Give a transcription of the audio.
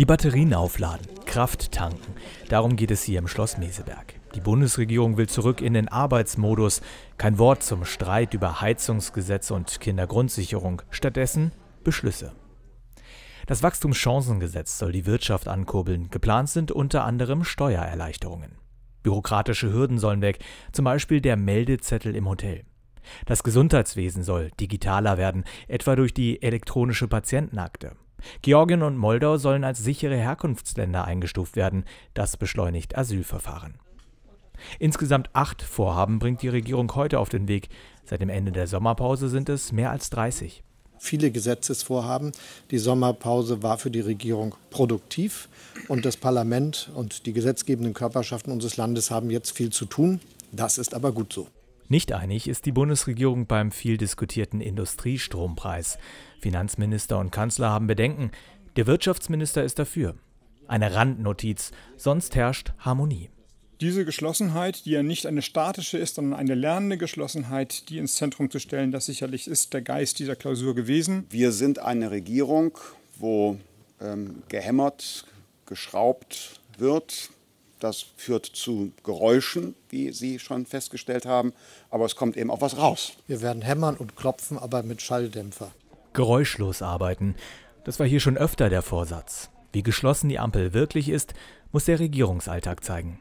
Die Batterien aufladen, Kraft tanken. Darum geht es hier im Schloss Meseberg. Die Bundesregierung will zurück in den Arbeitsmodus. Kein Wort zum Streit über Heizungsgesetz und Kindergrundsicherung. Stattdessen Beschlüsse. Das Wachstumschancengesetz soll die Wirtschaft ankurbeln. Geplant sind unter anderem Steuererleichterungen. Bürokratische Hürden sollen weg, zum Beispiel der Meldezettel im Hotel. Das Gesundheitswesen soll digitaler werden, etwa durch die elektronische Patientenakte. Georgien und Moldau sollen als sichere Herkunftsländer eingestuft werden. Das beschleunigt Asylverfahren. Insgesamt acht Vorhaben bringt die Regierung heute auf den Weg. Seit dem Ende der Sommerpause sind es mehr als 30. Viele Gesetzesvorhaben. Die Sommerpause war für die Regierung produktiv und das Parlament und die gesetzgebenden Körperschaften unseres Landes haben jetzt viel zu tun. Das ist aber gut so. Nicht einig ist die Bundesregierung beim viel diskutierten Industriestrompreis. Finanzminister und Kanzler haben Bedenken. Der Wirtschaftsminister ist dafür. Eine Randnotiz, sonst herrscht Harmonie. Diese Geschlossenheit, die ja nicht eine statische ist, sondern eine lernende Geschlossenheit, die ins Zentrum zu stellen, das sicherlich ist der Geist dieser Klausur gewesen. Wir sind eine Regierung, wo ähm, gehämmert, geschraubt wird, das führt zu Geräuschen, wie Sie schon festgestellt haben, aber es kommt eben auch was raus. Wir werden hämmern und klopfen, aber mit Schalldämpfer. Geräuschlos arbeiten. Das war hier schon öfter der Vorsatz. Wie geschlossen die Ampel wirklich ist, muss der Regierungsalltag zeigen.